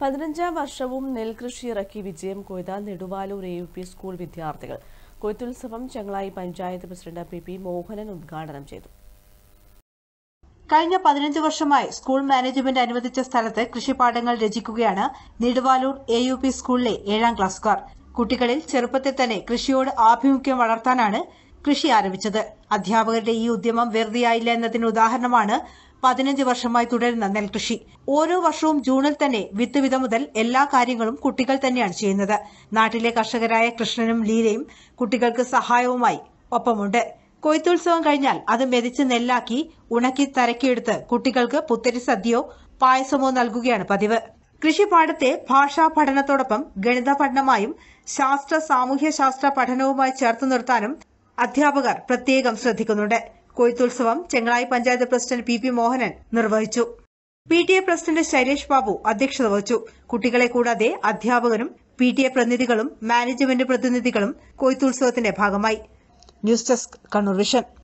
പതിനഞ്ചാം വർഷവും നെൽകൃഷി ഇറക്കി വിജയം കൊയ്ത Neduvalur A U P school വിദ്യാർത്ഥികൾ കൊയ്ത്തുത്സവം Chengalayi panchayat president P P Mohanan ഉദ്ഘാടനം ചെയ്തു കഴിഞ്ഞ പതിനഞ്ച് വർഷമായി സ്കൂൾ മാനേജ്മെന്റ് അനുവദിച്ച സ്ഥലത്ത് കൃഷിപാഠങ്ങൾ രചിക്കുകയാണ് നെടുവാലൂർ എ യു പി സ്കൂളിലെ ഏഴാം ക്ലാസ്കാർ കുട്ടികളിൽ ചെറുപ്പത്തിൽ തന്നെ കൃഷിയോട് ആഭിമുഖ്യം വളർത്താനാണ് കൃഷി ആരംഭിച്ചത് അധ്യാപകരുടെ ഈ ഉദ്യമം വെറുതെയായില്ല എന്നതിന് ഉദാഹരണമാണ് പതിനഞ്ച് വർഷമായി തുടരുന്ന നെൽകൃഷി ഓരോ വർഷവും ജൂണിൽ തന്നെ വിത്ത് വിത മുതൽ എല്ലാ കാര്യങ്ങളും കുട്ടികൾ തന്നെയാണ് ചെയ്യുന്നത് നാട്ടിലെ കർഷകരായ കൃഷ്ണനും ലീലയും കുട്ടികൾക്ക് സഹായവുമായി ഒപ്പമുണ്ട് കൊയ്ത്തുത്സവം കഴിഞ്ഞാൽ അത് മെതിച്ച് നെല്ലാക്കി ഉണക്കി തരക്കിയെടുത്ത് കുട്ടികൾക്ക് പുത്തരി സദ്യയോ പായസമോ നൽകുകയാണ് പതിവ് കൃഷിപാഠത്തെ ഭാഷാ പഠനത്തോടൊപ്പം ഗണിത പഠനമായും ശാസ്ത്ര സാമൂഹ്യ ശാസ്ത്ര പഠനവുമായി ചേർത്ത് നിർത്താനും അധ്യാപകർ പ്രത്യേകം ശ്രദ്ധിക്കുന്നുണ്ട് കൊയ്ത്തുത്സവം Chengalayi panchayat president P P Mohanan നിർവഹിച്ചു P T A president Shailesh Babu അധ്യക്ഷത വഹിച്ചു കുട്ടികളെ കൂടാതെ അധ്യാപകരും പി ടി എ പ്രതിനിധികളും മാനേജ്മെന്റ് പ്രതിനിധികളും കൊയ്ത്തുത്സവത്തിന്റെ ഭാഗമായി ന്യൂസ് ഡെസ്ക് കണ്ണൂർ വിഷൻ